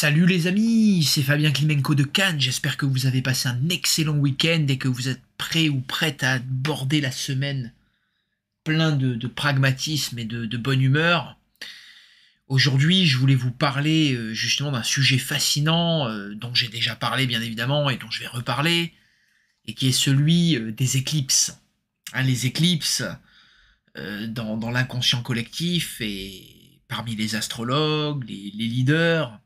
Salut les amis, c'est Fabien Klimenko de Cannes, j'espère que vous avez passé un excellent week-end et que vous êtes prêts ou prête à aborder la semaine plein de, pragmatisme et de, bonne humeur. Aujourd'hui, je voulais vous parler euh, justement d'un sujet fascinant euh, dont j'ai déjà parlé bien évidemment et dont je vais reparler, et qui est celui euh, des éclipses. Hein, les éclipses dans, l'inconscient collectif et parmi les astrologues, les leaders,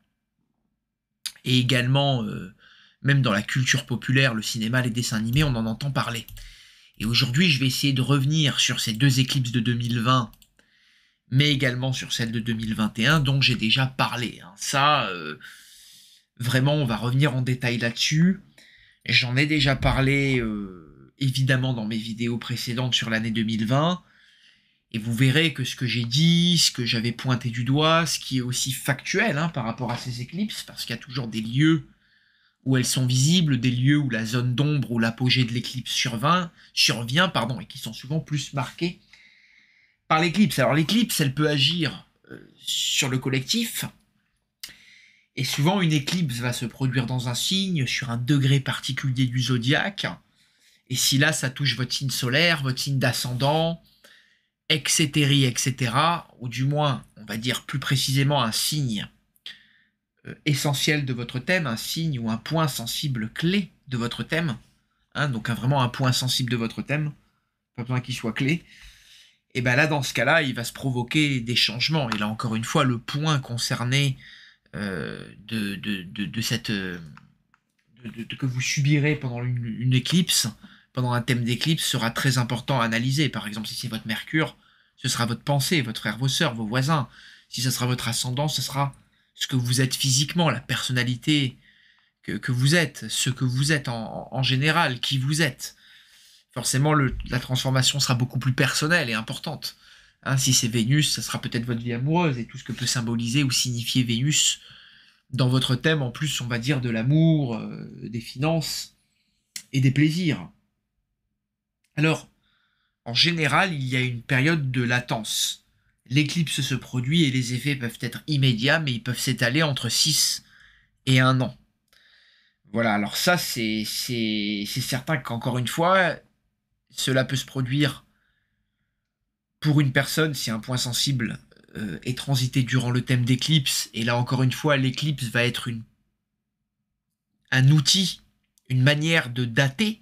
et également, euh, même dans la culture populaire, le cinéma, les dessins animés, on en entend parler. Et aujourd'hui, je vais essayer de revenir sur ces deux éclipses de 2020, mais également sur celle de 2021 dont j'ai déjà parlé. Hein. Ça, euh, vraiment, on va revenir en détail là-dessus. J'en ai déjà parlé, euh, évidemment, dans mes vidéos précédentes sur l'année 2020. Et vous verrez que ce que j'ai dit, ce que j'avais pointé du doigt, ce qui est aussi factuel hein, par rapport à ces éclipses, parce qu'il y a toujours des lieux où elles sont visibles, des lieux où la zone d'ombre ou l'apogée de l'éclipse survient, survient pardon, et qui sont souvent plus marqués par l'éclipse. Alors l'éclipse, elle peut agir euh, sur le collectif, et souvent une éclipse va se produire dans un signe, sur un degré particulier du zodiaque, et si là ça touche votre signe solaire, votre signe d'ascendant, etc., etc., ou du moins, on va dire plus précisément, un signe euh, essentiel de votre thème, un signe ou un point sensible clé de votre thème, hein, donc un, vraiment un point sensible de votre thème, pas besoin qu'il soit clé, et bien là, dans ce cas-là, il va se provoquer des changements. Et là, encore une fois, le point concerné euh, de, de, cette... Euh, que vous subirez pendant une éclipse, pendant un thème d'éclipse sera très important à analyser. Par exemple, si c'est votre Mercure, ce sera votre pensée, votre frère, vos sœurs, vos voisins. Si ce sera votre ascendant, ce sera ce que vous êtes physiquement, la personnalité que, vous êtes, ce que vous êtes en, général, qui vous êtes. Forcément, la transformation sera beaucoup plus personnelle et importante. Hein, si c'est Vénus, ça sera peut-être votre vie amoureuse et tout ce que peut symboliser ou signifier Vénus dans votre thème, en plus, on va dire, de l'amour, euh, des finances et des plaisirs. Alors, en général, il y a une période de latence. L'éclipse se produit et les effets peuvent être immédiats, mais ils peuvent s'étaler entre 6 et 1 an. Voilà, alors ça, c'est certain qu'encore une fois, cela peut se produire pour une personne si un point sensible euh, est transité durant le thème d'éclipse. Et là, encore une fois, l'éclipse va être une, un outil, une manière de dater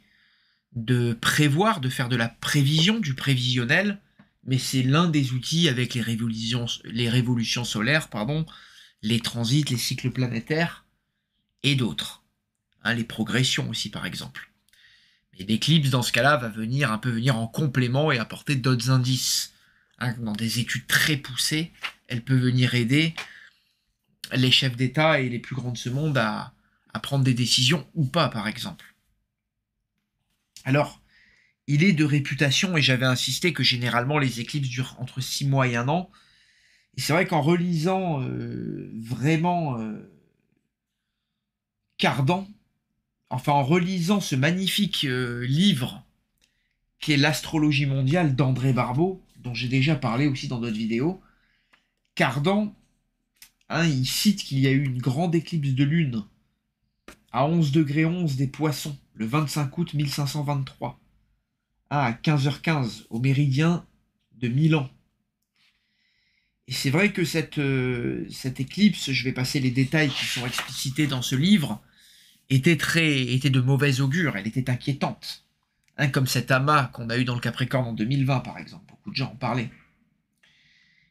de prévoir, de faire de la prévision, du prévisionnel, mais c'est l'un des outils avec les révolutions, les révolutions solaires, pardon, les transits, les cycles planétaires et d'autres. Hein, les progressions aussi, par exemple. Mais l'éclipse, dans ce cas-là, va venir un peu venir en complément et apporter d'autres indices. Hein. dans des études très poussées, elle peut venir aider les chefs d'État et les plus grands de ce monde à prendre des décisions ou pas, par exemple. Alors, il est de réputation, et j'avais insisté que généralement les éclipses durent entre 6 mois et 1 an. Et c'est vrai qu'en relisant euh, vraiment euh, Cardan, enfin en relisant ce magnifique euh, livre qui est L'astrologie mondiale d'André Barbeau, dont j'ai déjà parlé aussi dans d'autres vidéos, Cardan, hein, il cite qu'il y a eu une grande éclipse de lune à 11 degrés 11 des poissons le 25 août 1523, à 15h15 au méridien de Milan. Et c'est vrai que cette, euh, cette, éclipse, je vais passer les détails qui sont explicités dans ce livre, était, très, était de mauvaise augure, elle était inquiétante. Hein, comme cet amas qu'on a eu dans le Capricorne en 2020, par exemple, beaucoup de gens en parlaient.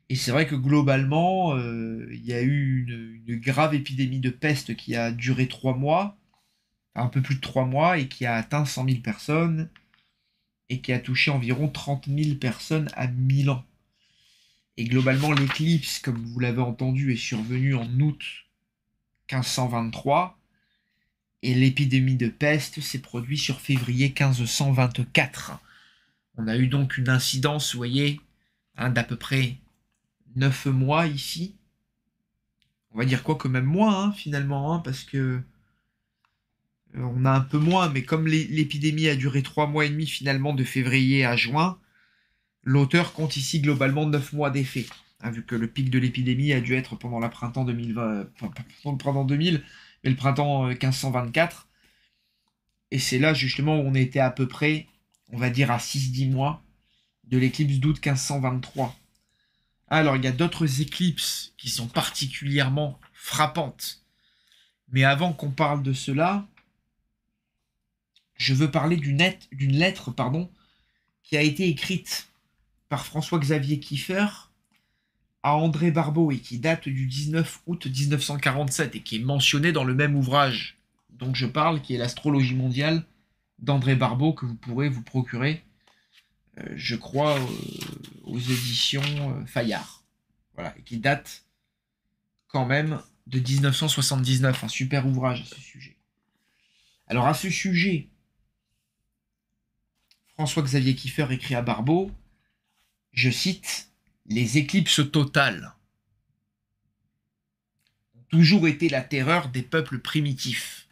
Et c'est vrai que globalement, euh, il y a eu une, grave épidémie de peste qui a duré trois mois, un peu plus de 3 mois et qui a atteint 100 000 personnes et qui a touché environ 30 000 personnes à Milan. Et globalement, l'éclipse, comme vous l'avez entendu, est survenue en août 1523 et l'épidémie de peste s'est produite sur février 1524. On a eu donc une incidence, vous voyez, hein, d'à peu près 9 mois ici. On va dire quoi que même moins, hein, finalement, hein, parce que on a un peu moins, mais comme l'épidémie a duré trois mois et demi finalement de février à juin, l'auteur compte ici globalement neuf mois d'effet, hein, vu que le pic de l'épidémie a dû être pendant le printemps 2020, euh, pendant le printemps 2000, mais le printemps 1524. Euh, et c'est là justement où on était à peu près, on va dire à 6-10 mois de l'éclipse d'août 1523. Alors il y a d'autres éclipses qui sont particulièrement frappantes. Mais avant qu'on parle de cela, je veux parler d'une lettre, pardon, qui a été écrite par François-Xavier Kiefer à André Barbeau et qui date du 19 août 1947 et qui est mentionnée dans le même ouvrage dont je parle, qui est l'astrologie mondiale d'André Barbeau, que vous pourrez vous procurer, euh, je crois, euh, aux éditions euh, Fayard. Voilà, et qui date quand même de 1979, un super ouvrage à ce sujet. Alors à ce sujet, François-Xavier Kiefer écrit à Barbeau, je cite, les éclipses totales ont toujours été la terreur des peuples primitifs.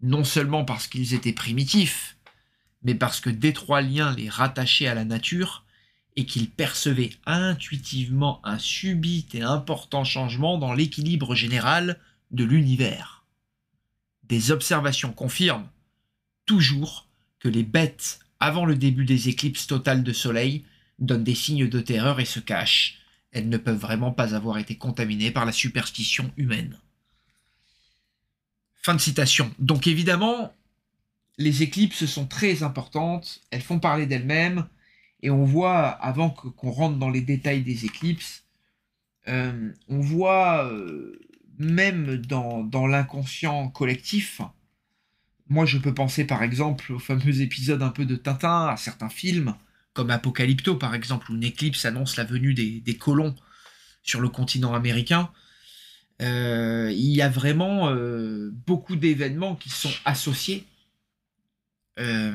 Non seulement parce qu'ils étaient primitifs, mais parce que d'étroits liens les rattachaient à la nature et qu'ils percevaient intuitivement un subit et important changement dans l'équilibre général de l'univers. Des observations confirment toujours que les bêtes avant le début des éclipses totales de soleil, donnent des signes de terreur et se cachent. Elles ne peuvent vraiment pas avoir été contaminées par la superstition humaine. Fin de citation. Donc évidemment, les éclipses sont très importantes, elles font parler d'elles-mêmes, et on voit, avant qu'on rentre dans les détails des éclipses, euh, on voit, euh, même dans l'inconscient collectif, moi, je peux penser par exemple aux fameux épisodes un peu de Tintin, à certains films, comme Apocalypto par exemple, où une éclipse annonce la venue des, colons sur le continent américain. Euh, il y a vraiment euh, beaucoup d'événements qui sont associés euh,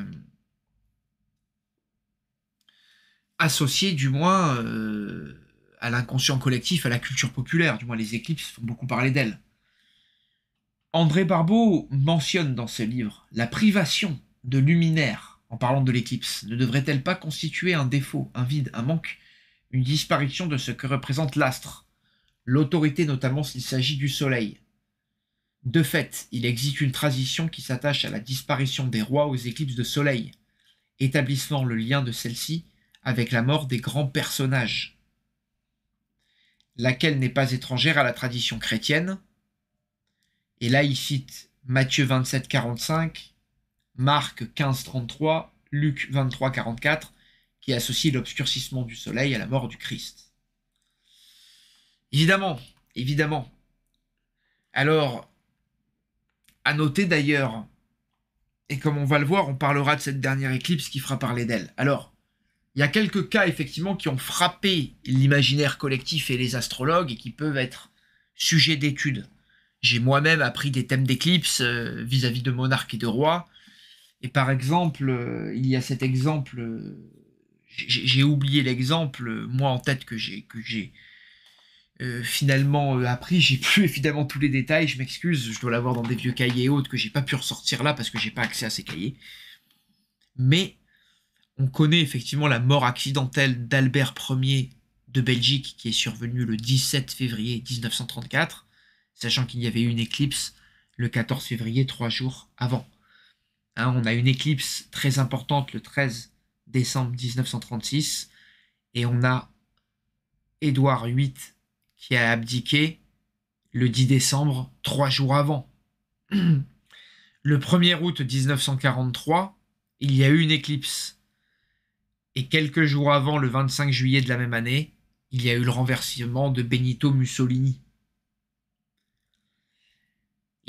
associés du moins à l'inconscient collectif, à la culture populaire. Du moins, les éclipses font beaucoup parler d'elles. André Barbeau mentionne dans ce livre la privation de luminaire en parlant de l'éclipse. Ne devrait-elle pas constituer un défaut, un vide, un manque, une disparition de ce que représente l'astre, l'autorité notamment s'il s'agit du Soleil De fait, il existe une tradition qui s'attache à la disparition des rois aux éclipses de Soleil, établissant le lien de celle-ci avec la mort des grands personnages, laquelle n'est pas étrangère à la tradition chrétienne, et là, il cite Matthieu 27, 45, Marc 15, 33, Luc 23, 44, qui associe l'obscurcissement du soleil à la mort du Christ. Évidemment, évidemment. Alors, à noter d'ailleurs, et comme on va le voir, on parlera de cette dernière éclipse qui fera parler d'elle. Alors, il y a quelques cas effectivement qui ont frappé l'imaginaire collectif et les astrologues et qui peuvent être sujets d'études. J'ai moi-même appris des thèmes d'éclipse euh, vis-à-vis de monarques et de rois. Et par exemple, euh, il y a cet exemple, euh, j'ai oublié l'exemple, moi en tête que j'ai que j'ai finalement appris. J'ai plus évidemment tous les détails, je m'excuse, je dois l'avoir dans des vieux cahiers et autres que j'ai pas pu ressortir là parce que j'ai pas accès à ces cahiers. Mais on connaît effectivement la mort accidentelle d'Albert Ier de Belgique qui est survenue le 17 février 1934 sachant qu'il y avait une éclipse le 14 février, trois jours avant. Hein, on a une éclipse très importante le 13 décembre 1936, et on a Édouard VIII qui a abdiqué le 10 décembre, trois jours avant. Le 1er août 1943, il y a eu une éclipse. Et quelques jours avant, le 25 juillet de la même année, il y a eu le renversement de Benito Mussolini.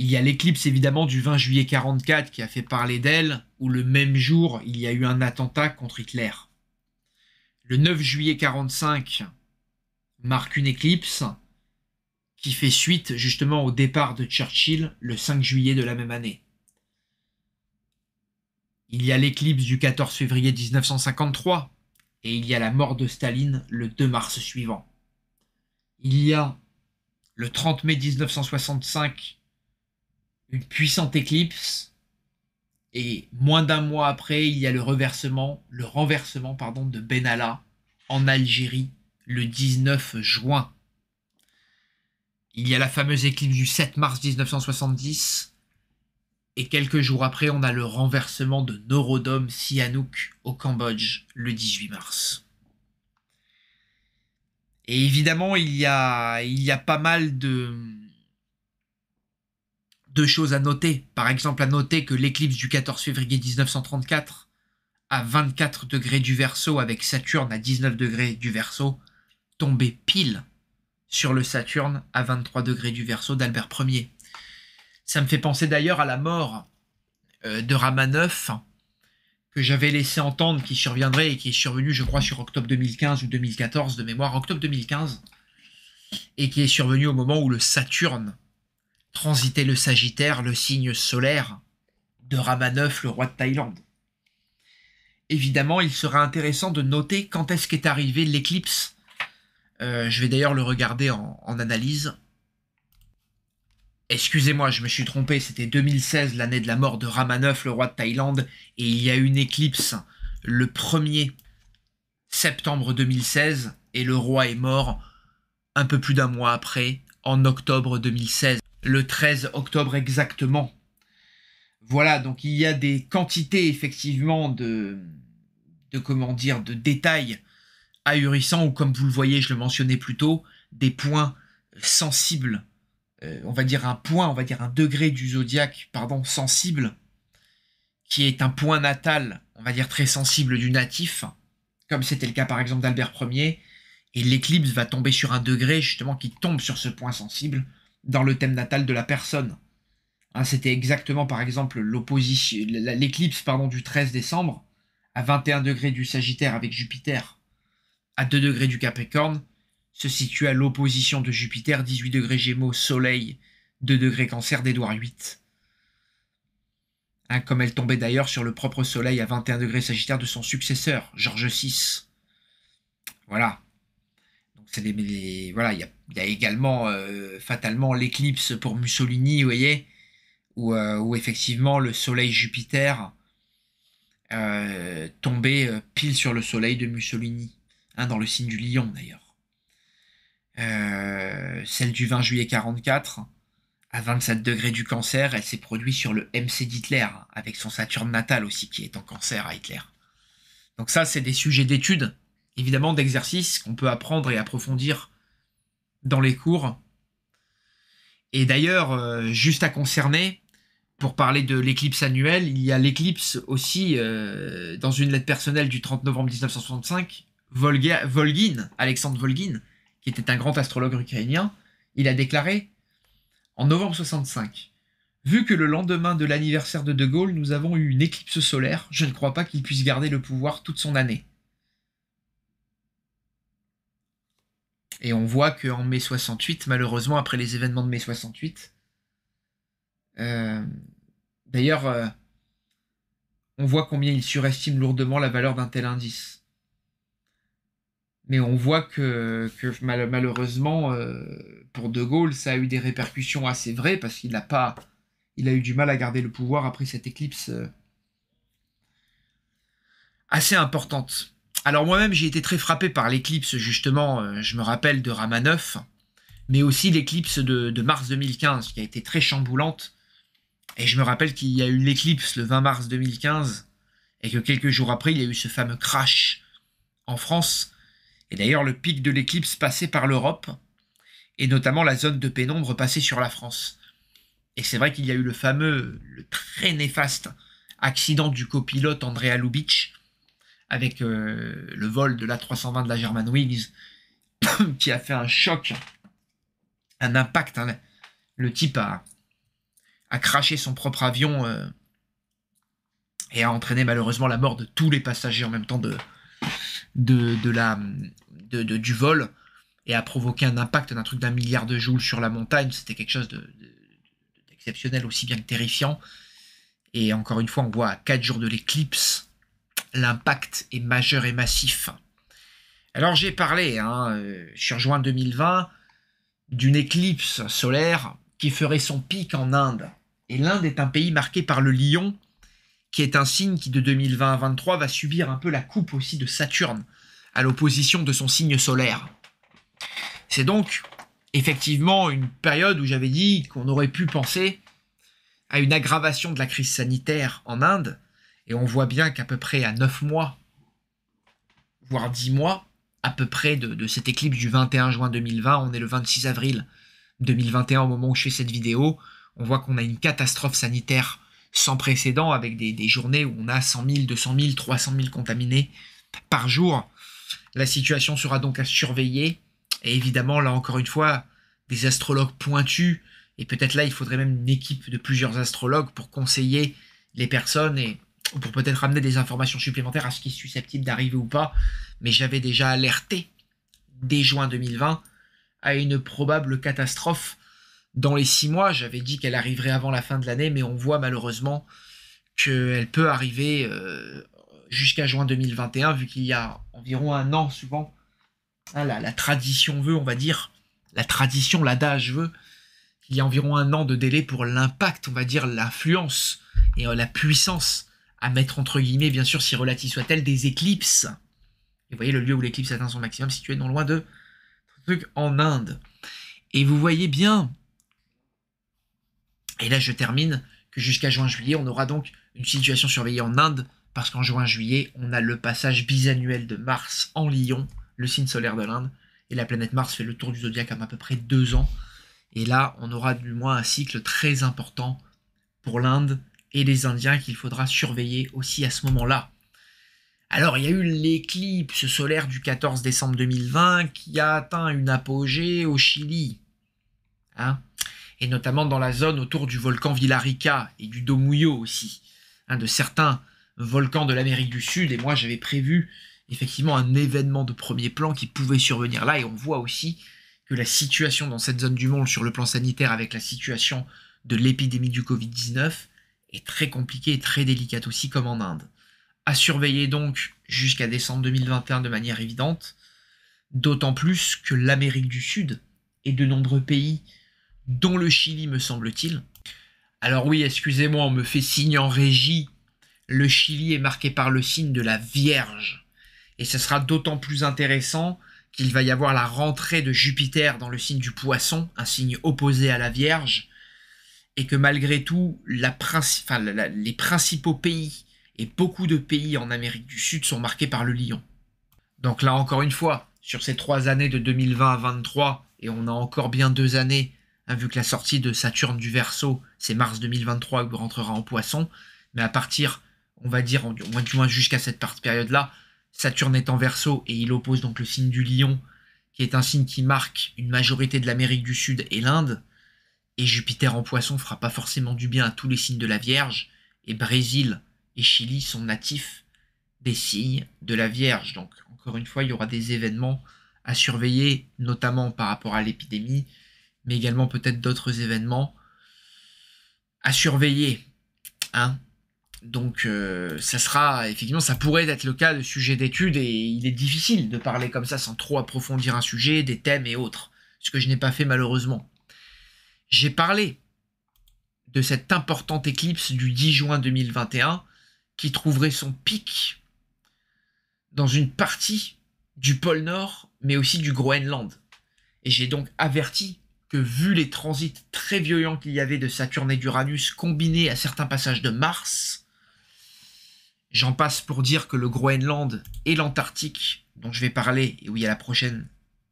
Il y a l'éclipse évidemment du 20 juillet 44 qui a fait parler d'elle, où le même jour il y a eu un attentat contre Hitler. Le 9 juillet 45 marque une éclipse qui fait suite justement au départ de Churchill le 5 juillet de la même année. Il y a l'éclipse du 14 février 1953 et il y a la mort de Staline le 2 mars suivant. Il y a le 30 mai 1965 une puissante éclipse. Et moins d'un mois après, il y a le reversement, le renversement pardon, de Benalla en Algérie le 19 juin. Il y a la fameuse éclipse du 7 mars 1970. Et quelques jours après, on a le renversement de Norodom Sihanouk au Cambodge le 18 mars. Et évidemment, il y a, il y a pas mal de, deux choses à noter. Par exemple, à noter que l'éclipse du 14 février 1934 à 24 degrés du Verseau avec Saturne à 19 degrés du Verseau tombait pile sur le Saturne à 23 degrés du verso d'Albert Ier. Ça me fait penser d'ailleurs à la mort euh, de Ramaneuf que j'avais laissé entendre qui surviendrait et qui est survenu je crois sur octobre 2015 ou 2014 de mémoire, octobre 2015 et qui est survenu au moment où le Saturne transiter le Sagittaire, le signe solaire de Ramaneuf, le roi de Thaïlande. Évidemment, il sera intéressant de noter quand est-ce qu'est arrivée l'éclipse. Euh, je vais d'ailleurs le regarder en, analyse. Excusez-moi, je me suis trompé, c'était 2016, l'année de la mort de Ramaneuf, le roi de Thaïlande, et il y a une éclipse le 1er septembre 2016, et le roi est mort un peu plus d'un mois après, en octobre 2016 le 13 octobre exactement. Voilà, donc il y a des quantités effectivement de, de comment de détails ahurissants ou comme vous le voyez, je le mentionnais plus tôt, des points sensibles. Euh, on va dire un point, on va dire un degré du zodiaque, pardon, sensible, qui est un point natal, on va dire très sensible du natif, comme c'était le cas par exemple d'Albert Ier, et l'éclipse va tomber sur un degré justement qui tombe sur ce point sensible, dans le thème natal de la personne. Hein, c'était exactement par exemple l'opposition, l'éclipse du 13 décembre à 21 degrés du Sagittaire avec Jupiter, à 2 degrés du Capricorne, se situait à l'opposition de Jupiter, 18 degrés Gémeaux, Soleil, 2 degrés Cancer d'Édouard VIII. Hein, comme elle tombait d'ailleurs sur le propre Soleil à 21 degrés Sagittaire de son successeur, Georges VI. Voilà voilà, il y a, également euh, fatalement l'éclipse pour Mussolini, vous voyez, où, euh, effectivement le soleil Jupiter euh, tombait pile sur le soleil de Mussolini, hein, dans le signe du lion d'ailleurs. celle du 20 juillet 44, à 27 degrés du cancer, elle s'est produite sur le MC d'Hitler, avec son Saturne natal aussi, qui est en cancer à Hitler. Donc ça, c'est des sujets d'étude évidemment d'exercices qu'on peut apprendre et approfondir dans les cours. Et d'ailleurs, euh, juste à concerner, pour parler de l'éclipse annuelle, il y a l'éclipse aussi euh, dans une lettre personnelle du 30 novembre 1965. Volgin, Alexandre Volgin, qui était un grand astrologue ukrainien, il a déclaré en novembre 65 Vu que le lendemain de l'anniversaire de De Gaulle, nous avons eu une éclipse solaire, je ne crois pas qu'il puisse garder le pouvoir toute son année. Et on voit qu'en mai 68, malheureusement, après les événements de mai 68, euh, d'ailleurs, euh, on voit combien il surestime lourdement la valeur d'un tel indice. Mais on voit que, malheureusement, euh, pour De Gaulle, ça a eu des répercussions assez vraies parce qu'il n'a pas. Il a eu du mal à garder le pouvoir après cette éclipse assez importante alors moi-même, j'ai été très frappé par l'éclipse, justement, euh, je me rappelle de Ramaneuf, mais aussi l'éclipse de, mars 2015, qui a été très chamboulante. Et je me rappelle qu'il y a eu l'éclipse le 20 mars 2015, et que quelques jours après, il y a eu ce fameux crash en France. Et d'ailleurs, le pic de l'éclipse passait par l'Europe, et notamment la zone de pénombre passée sur la France. Et c'est vrai qu'il y a eu le fameux, le très néfaste accident du copilote Andrea Lubitsch, avec euh, le vol de l'A320 de la German Wings, qui a fait un choc, un impact. Hein. Le type a, craché son propre avion euh, et a entraîné malheureusement la mort de tous les passagers en même temps de, de, du vol et a provoqué un impact d'un truc d'un milliard de joules sur la montagne. C'était quelque chose d'exceptionnel, aussi bien que terrifiant. Et encore une fois, on voit à 4 jours de l'éclipse l'impact est majeur et massif. Alors j'ai parlé, hein, euh, sur juin 2020, d'une éclipse solaire qui ferait son pic en Inde. Et l'Inde est un pays marqué par le lion, qui est un signe qui de 2020 à 2023 va subir un peu la coupe aussi de Saturne, à l'opposition de son signe solaire. C'est donc effectivement une période où j'avais dit qu'on aurait pu penser à une aggravation de la crise sanitaire en Inde, et on voit bien qu'à peu près à 9 mois, voire 10 mois, à peu près de, cette éclipse du 21 juin 2020, on est le 26 avril 2021 au moment où je fais cette vidéo, on voit qu'on a une catastrophe sanitaire sans précédent avec des, des, journées où on a 100 000, 200 000, 300 000 contaminés par jour. La situation sera donc à surveiller. Et évidemment, là encore une fois, des astrologues pointus, et peut-être là il faudrait même une équipe de plusieurs astrologues pour conseiller les personnes et pour peut-être ramener des informations supplémentaires à ce qui est susceptible d'arriver ou pas, mais j'avais déjà alerté dès juin 2020 à une probable catastrophe dans les six mois. J'avais dit qu'elle arriverait avant la fin de l'année, mais on voit malheureusement qu'elle peut arriver euh, jusqu'à juin 2021, vu qu'il y a environ un an souvent. Hein, la, tradition veut, on va dire, la tradition, l'adage veut, qu'il y a environ un an de délai pour l'impact, on va dire, l'influence et euh, la puissance à mettre entre guillemets, bien sûr, si relatif soit-elle, des éclipses. Et vous voyez le lieu où l'éclipse atteint son maximum, situé non loin de en Inde. Et vous voyez bien, et là je termine, que jusqu'à juin-juillet, on aura donc une situation surveillée en Inde, parce qu'en juin-juillet, on a le passage bisannuel de Mars en Lyon, le signe solaire de l'Inde, et la planète Mars fait le tour du zodiaque à peu près deux ans. Et là, on aura du moins un cycle très important pour l'Inde et les Indiens qu'il faudra surveiller aussi à ce moment-là. Alors il y a eu l'éclipse solaire du 14 décembre 2020 qui a atteint une apogée au Chili, hein, et notamment dans la zone autour du volcan Villarica et du Domuyo aussi, hein, de certains volcans de l'Amérique du Sud, et moi j'avais prévu effectivement un événement de premier plan qui pouvait survenir là, et on voit aussi que la situation dans cette zone du monde sur le plan sanitaire avec la situation de l'épidémie du Covid-19 est très compliqué, et très délicate aussi comme en Inde. À surveiller donc jusqu'à décembre 2021 de manière évidente, d'autant plus que l'Amérique du Sud et de nombreux pays, dont le Chili me semble-t-il. Alors oui, excusez-moi, on me fait signe en régie, le Chili est marqué par le signe de la Vierge. Et ce sera d'autant plus intéressant qu'il va y avoir la rentrée de Jupiter dans le signe du poisson, un signe opposé à la Vierge, et que malgré tout, les principaux pays et beaucoup de pays en Amérique du Sud sont marqués par le lion. Donc là encore une fois, sur ces trois années de 2020 à 2023, et on a encore bien deux années, hein, vu que la sortie de Saturne du Verseau, c'est mars 2023 où rentrera en poisson, mais à partir, on va dire, au moins, jusqu'à cette période-là, Saturne est en Verseau et il oppose donc le signe du lion, qui est un signe qui marque une majorité de l'Amérique du Sud et l'Inde, et Jupiter en poisson fera pas forcément du bien à tous les signes de la Vierge, et Brésil et Chili sont natifs des signes de la Vierge. Donc encore une fois, il y aura des événements à surveiller, notamment par rapport à l'épidémie, mais également peut-être d'autres événements à surveiller. Hein Donc euh, ça sera, effectivement, ça pourrait être le cas de sujet d'étude, et il est difficile de parler comme ça sans trop approfondir un sujet, des thèmes et autres, ce que je n'ai pas fait malheureusement. J'ai parlé de cette importante éclipse du 10 juin 2021 qui trouverait son pic dans une partie du pôle Nord, mais aussi du Groenland. Et j'ai donc averti que vu les transits très violents qu'il y avait de Saturne et d'Uranus combinés à certains passages de Mars, j'en passe pour dire que le Groenland et l'Antarctique, dont je vais parler et où il y a la prochaine,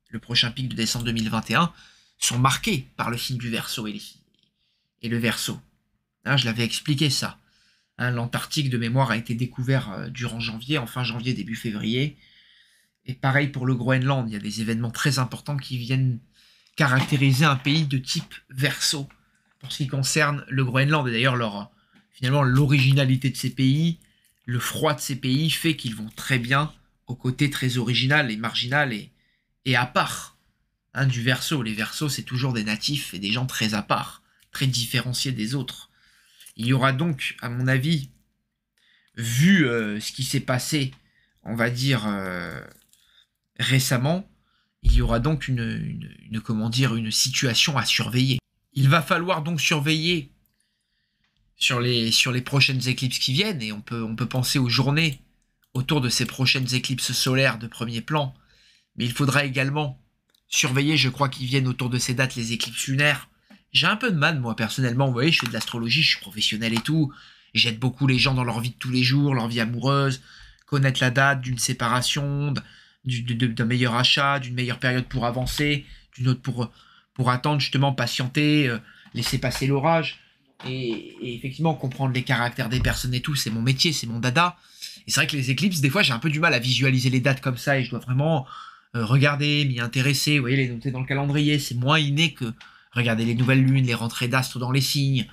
le prochain pic de décembre 2021, sont marqués par le signe du verso et, le verso. Hein, je l'avais expliqué ça. Hein, L'Antarctique de mémoire a été découvert euh, durant janvier, en fin janvier, début février. Et pareil pour le Groenland, il y a des événements très importants qui viennent caractériser un pays de type verso pour ce qui concerne le Groenland. Et d'ailleurs, finalement, l'originalité de ces pays, le froid de ces pays fait qu'ils vont très bien au côté très original et marginal et à part Hein, du verso. Les versos, c'est toujours des natifs et des gens très à part, très différenciés des autres. Il y aura donc, à mon avis, vu euh, ce qui s'est passé, on va dire, euh, récemment, il y aura donc une, une, comment dire, une situation à surveiller. Il va falloir donc surveiller sur les, sur les prochaines éclipses qui viennent, et on peut, on peut penser aux journées autour de ces prochaines éclipses solaires de premier plan, mais il faudra également surveiller, je crois qu'ils viennent autour de ces dates, les éclipses lunaires. J'ai un peu de mal, moi, personnellement. Vous voyez, je fais de l'astrologie, je suis professionnel et tout. J'aide beaucoup les gens dans leur vie de tous les jours, leur vie amoureuse, connaître la date d'une séparation, d'un meilleur achat, d'une meilleure période pour avancer, d'une autre pour, pour attendre, justement, patienter, euh, laisser passer l'orage. Et, et, effectivement, comprendre les caractères des personnes et tout, c'est mon métier, c'est mon dada. Et c'est vrai que les éclipses, des fois, j'ai un peu du mal à visualiser les dates comme ça et je dois vraiment euh, regarder, m'y intéresser, vous voyez, les noter dans le calendrier, c'est moins inné que regarder les nouvelles lunes, les rentrées d'astres dans les signes.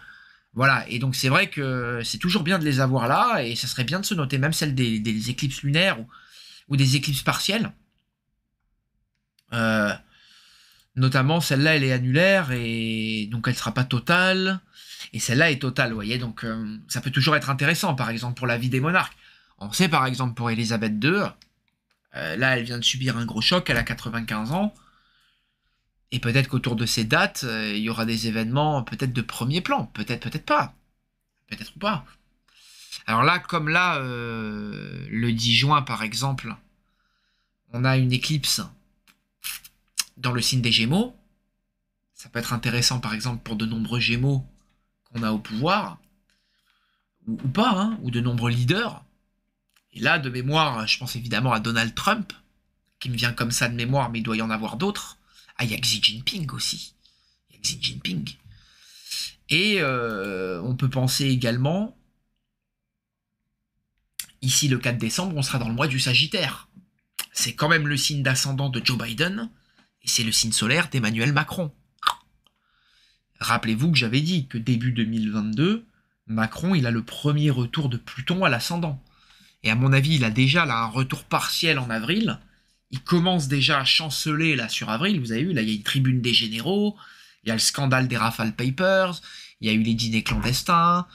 Voilà, et donc c'est vrai que c'est toujours bien de les avoir là, et ça serait bien de se noter même celle des, éclipses lunaires ou, des éclipses partielles. Euh, notamment celle-là, elle est annulaire, et donc elle ne sera pas totale, et celle-là est totale, vous voyez, donc euh, ça peut toujours être intéressant, par exemple, pour la vie des monarques. On sait par exemple pour Élisabeth II, euh, là, elle vient de subir un gros choc, elle a 95 ans. Et peut-être qu'autour de ces dates, euh, il y aura des événements peut-être de premier plan. Peut-être, peut-être pas. Peut-être ou pas. Alors là, comme là, euh, le 10 juin, par exemple, on a une éclipse dans le signe des Gémeaux. Ça peut être intéressant, par exemple, pour de nombreux Gémeaux qu'on a au pouvoir. Ou, pas, hein, ou de nombreux leaders et là, de mémoire, je pense évidemment à Donald Trump, qui me vient comme ça de mémoire, mais il doit y en avoir d'autres. À ah, Xi Jinping aussi. Xi Jinping. Et euh, on peut penser également, ici le 4 décembre, on sera dans le mois du Sagittaire. C'est quand même le signe d'ascendant de Joe Biden, et c'est le signe solaire d'Emmanuel Macron. Rappelez-vous que j'avais dit que début 2022, Macron, il a le premier retour de Pluton à l'ascendant. Et à mon avis, il a déjà là un retour partiel en avril. Il commence déjà à chanceler là sur avril. Vous avez vu, il y a une tribune des généraux, il y a le scandale des Rafale Papers, il y a eu les dîners clandestins,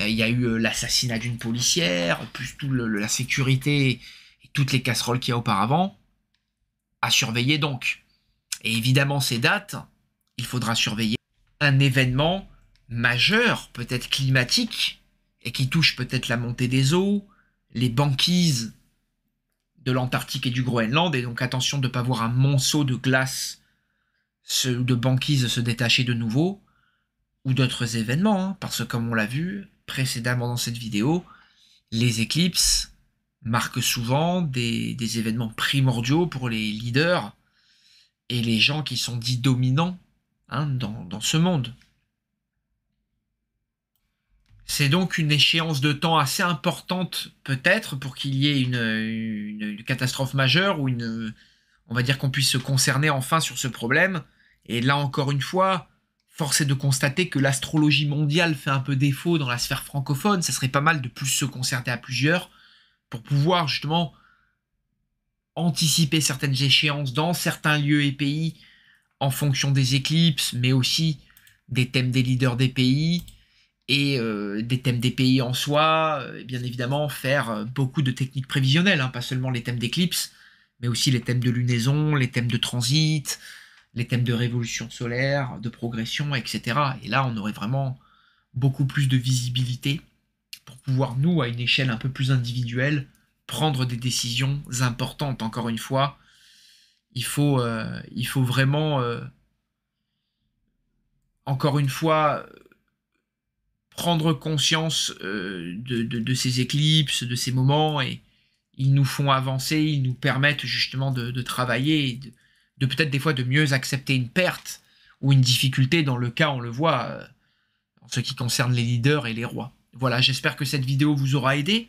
euh, il y a eu euh, l'assassinat d'une policière, plus tout la sécurité et toutes les casseroles qu'il y a auparavant. À surveiller donc. Et évidemment, ces dates, il faudra surveiller un événement majeur, peut-être climatique, et qui touche peut-être la montée des eaux, les banquises de l'Antarctique et du Groenland, et donc attention de ne pas voir un monceau de glace ou de banquises se détacher de nouveau, ou d'autres événements, hein, parce que comme on l'a vu précédemment dans cette vidéo, les éclipses marquent souvent des, événements primordiaux pour les leaders et les gens qui sont dits dominants hein, dans ce monde. C'est donc une échéance de temps assez importante, peut-être, pour qu'il y ait une, catastrophe majeure ou une, on va dire qu'on puisse se concerner enfin sur ce problème. Et là encore une fois, force est de constater que l'astrologie mondiale fait un peu défaut dans la sphère francophone. Ça serait pas mal de plus se concerter à plusieurs pour pouvoir justement anticiper certaines échéances dans certains lieux et pays en fonction des éclipses, mais aussi des thèmes des leaders des pays et euh, des thèmes des pays en soi, euh, et bien évidemment faire euh, beaucoup de techniques prévisionnelles, hein, pas seulement les thèmes d'éclipse, mais aussi les thèmes de lunaison, les thèmes de transit, les thèmes de révolution solaire, de progression, etc. Et là, on aurait vraiment beaucoup plus de visibilité pour pouvoir, nous, à une échelle un peu plus individuelle, prendre des décisions importantes. Encore une fois, il faut, il faut vraiment, encore une fois, prendre conscience euh, de, ces éclipses, de ces moments, et ils nous font avancer, ils nous permettent justement de, travailler, de, peut-être des fois de mieux accepter une perte ou une difficulté, dans le cas, on le voit, euh, en ce qui concerne les leaders et les rois. Voilà, j'espère que cette vidéo vous aura aidé,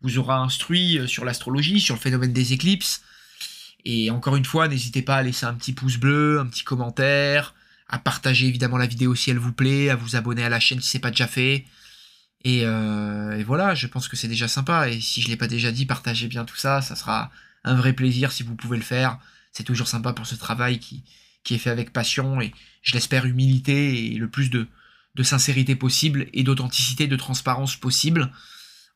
vous aura instruit euh, sur l'astrologie, sur le phénomène des éclipses, et encore une fois, n'hésitez pas à laisser un petit pouce bleu, un petit commentaire, à partager évidemment la vidéo si elle vous plaît, à vous abonner à la chaîne si c'est pas déjà fait. Euh, et, voilà, je pense que c'est déjà sympa. Et si je l'ai pas déjà dit, partagez bien tout ça. Ça sera un vrai plaisir si vous pouvez le faire. C'est toujours sympa pour ce travail qui, est fait avec passion et je l'espère humilité et le plus de, sincérité possible et d'authenticité, de transparence possible.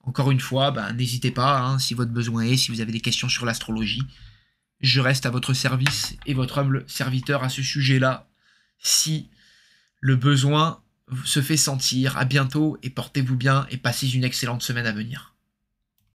Encore une fois, bah, n'hésitez pas hein, si votre besoin est, si vous avez des questions sur l'astrologie. Je reste à votre service et votre humble serviteur à ce sujet-là si le besoin se fait sentir. À bientôt et portez-vous bien et passez une excellente semaine à venir.